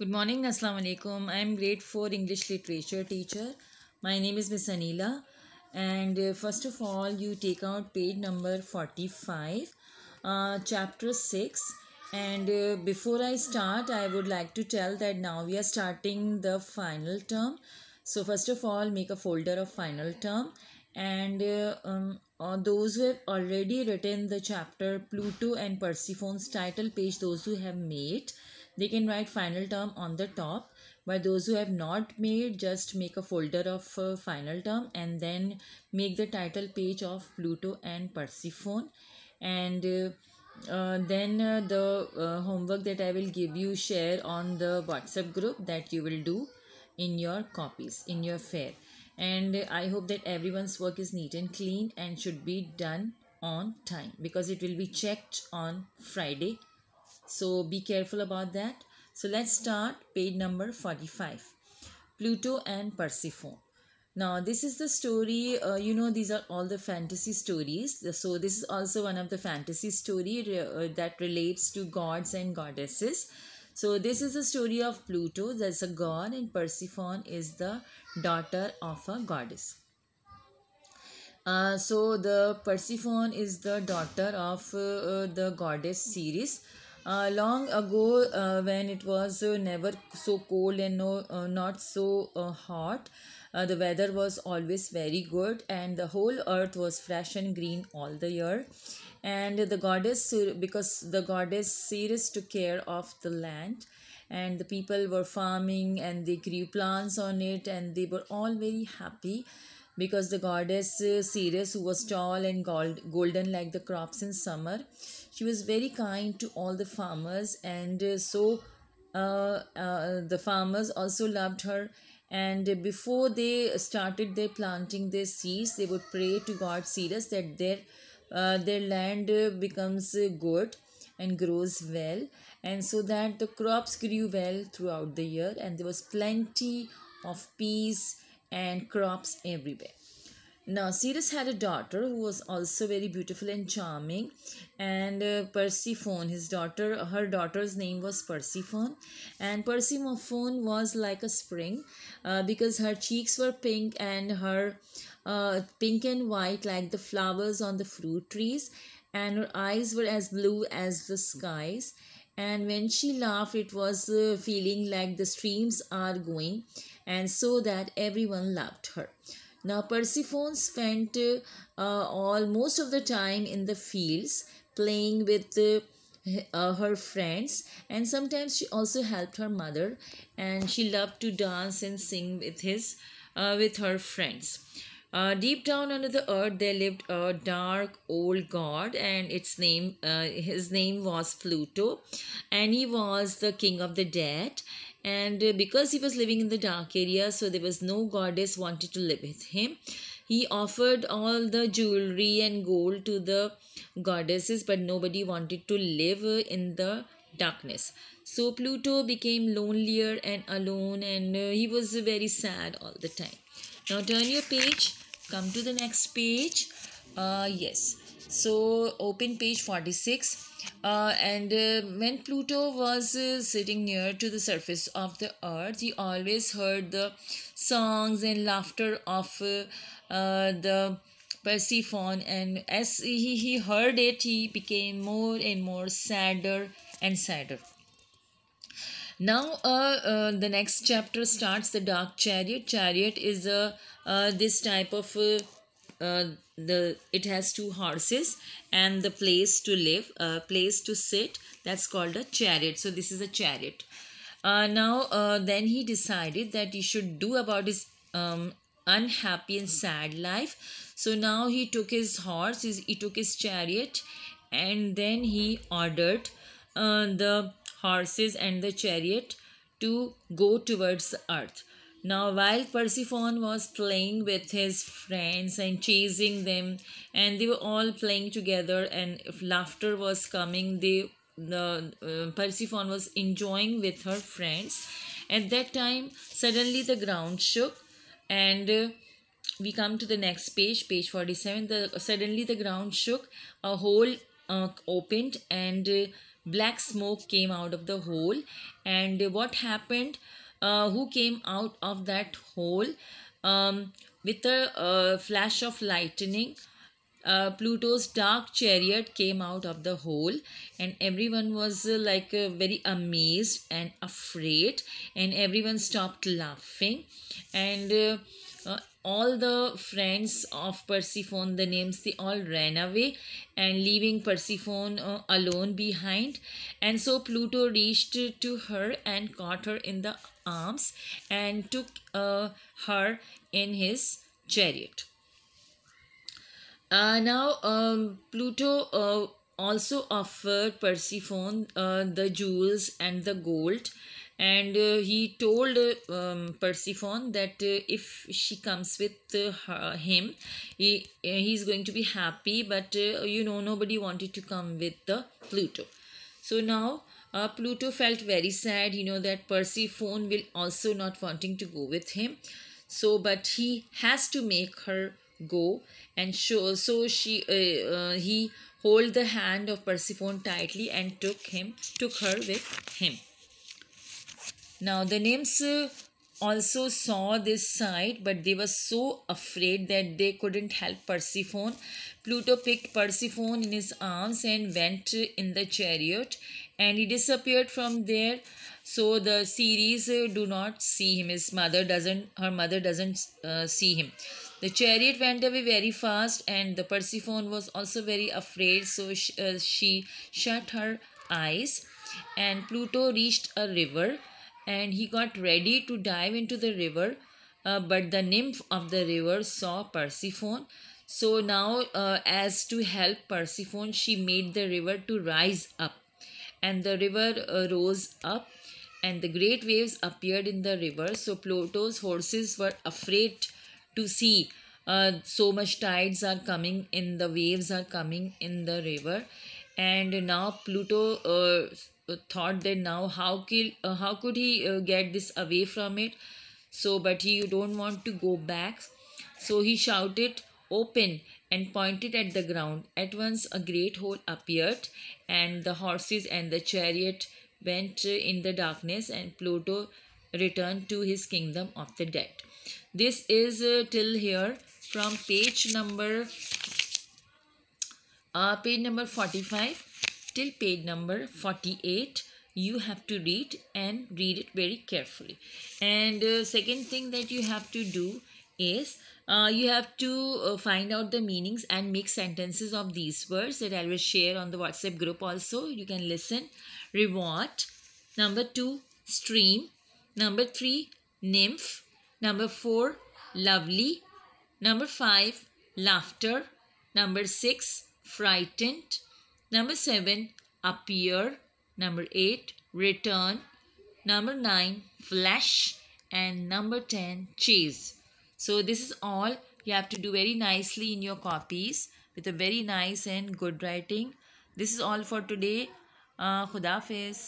Good morning, Assalamualaikum. I am grade 4 English literature teacher. My name is Miss Anila. And uh, first of all, you take out page number 45, uh, chapter 6. And uh, before I start, I would like to tell that now we are starting the final term. So, first of all, make a folder of final term. And uh, um, uh, those who have already written the chapter Pluto and Persephone's title page, those who have made, they can write final term on the top but those who have not made just make a folder of final term and then make the title page of pluto and persephone and uh, uh, then uh, the uh, homework that I will give you share on the WhatsApp group that you will do in your copies in your fair and I hope that everyone's work is neat and clean and should be done on time because it will be checked on Friday so be careful about that. So let's start page number 45. Pluto and Persephone. Now this is the story, uh, you know these are all the fantasy stories. So this is also one of the fantasy story re uh, that relates to gods and goddesses. So this is the story of Pluto, that's a god and Persephone is the daughter of a goddess. Uh, so the Persephone is the daughter of uh, uh the goddess Ceres. Uh, long ago, uh, when it was uh, never so cold and no, uh, not so uh, hot, the weather was always very good, and the whole earth was fresh and green all the year. And the goddess, because the goddess Ceres took care of the land, and the people were farming and they grew plants on it, and they were all very happy because the goddess uh, Ceres, who was tall and gold, golden like the crops in summer, she was very kind to all the farmers, and uh, so uh, uh, the farmers also loved her. And before they started their planting their seeds, they would pray to God Ceres that their uh, their land uh, becomes good and grows well and so that the crops grew well throughout the year and there was plenty of peace and crops everywhere. Now, Cirrus had a daughter who was also very beautiful and charming, and uh, Persephone, his daughter, her daughter's name was Persephone, and Persephone was like a spring uh, because her cheeks were pink and her uh, pink and white, like the flowers on the fruit trees, and her eyes were as blue as the skies and when she laughed it was uh, feeling like the streams are going and so that everyone loved her now persephone spent uh, all most of the time in the fields playing with uh, uh her friends and sometimes she also helped her mother and she loved to dance and sing with his uh, with her friends uh, deep down under the earth, there lived a dark old god, and its name, uh, his name was Pluto, and he was the king of the dead. And uh, because he was living in the dark area, so there was no goddess wanted to live with him. He offered all the jewelry and gold to the goddesses, but nobody wanted to live in the darkness. So Pluto became lonelier and alone, and uh, he was very sad all the time now turn your page come to the next page uh, yes so open page 46 uh, and uh, when pluto was uh, sitting near to the surface of the earth he always heard the songs and laughter of uh, uh, the persephone and as he, he heard it he became more and more sadder and sadder now uh, uh, the next chapter starts the dark chariot chariot is a uh, uh, this type of the it has two horses and the place to live a place to sit that's called a chariot so this is a chariot now then he decided that he should do about his um, unhappy and sad life so now he took his horse he took his chariot and then he ordered uh, the horses and the chariot to go towards the earth. Now, while Persephone was playing with his friends and chasing them, and they were all playing together, and if laughter was coming, they the uh, Persephone was enjoying with her friends. At that time, suddenly the ground shook, and uh, we come to the next page, page forty-seven. The suddenly the ground shook, a hole uh, opened, and uh, black smoke came out of the hole and what happened uh, who came out of that hole um, with a, a uh, flash of lightning uh, Pluto's dark chariot came out of the hole, and everyone was uh, like uh, very amazed and afraid, and everyone stopped laughing. And uh, uh, all the friends of Persephone, the names, they all ran away and leaving Persephone uh, alone behind. And so Pluto reached to her and caught her in the arms and took her in his chariot. Uh, now, um, Pluto uh, also offered Persephone uh, the jewels and the gold. And uh, he told uh, um, Persephone that uh, if she comes with him, he, is going to be happy. But, you know, nobody wanted to come with the Pluto. So now, uh, Pluto felt very sad, you know, that Persephone will also not wanting to go with him. So, but he has to make her go and show, so she uh, uh, he hold the hand of persephone tightly and took him took her with him now the nymphs uh, also saw this sight but they were so afraid that they couldn't help persephone pluto picked persephone in his arms and went in the chariot and he disappeared from there so the series uh, do not see him his mother doesn't her mother doesn't uh, see him the chariot went away very fast, and the Persephone was also very afraid, so she, uh, she shut her eyes. And Pluto reached a river, and he got ready to dive into the river. Uh, but the nymph of the river saw Persephone. So now, uh, as to help Persephone, she made the river to rise up. And the river uh, rose up, and the great waves appeared in the river. So Pluto's horses were afraid to see uh, so much tides are coming in the waves are coming in the river and now pluto uh, thought that now how could uh, how could he uh, get this away from it so but he don't want to go back so he shouted open and pointed at the ground at once a great hole appeared and the horses and the chariot went in the darkness and pluto returned to his kingdom of the dead this is uh, till here from page number uh, page number 45 till page number 48 you have to read and read it very carefully and uh, second thing that you have to do is uh, you have to uh, find out the meanings and make sentences of these words that I will share on the WhatsApp group also. You can listen. Reward. Number two, stream. Number three, nymph. Number 4, lovely. Number 5, laughter. Number 6, frightened. Number 7, appear. Number 8, return. Number 9, flash. And number 10, chase. So this is all you have to do very nicely in your copies with a very nice and good writing. This is all for today. Uh, Khuda Hafiz.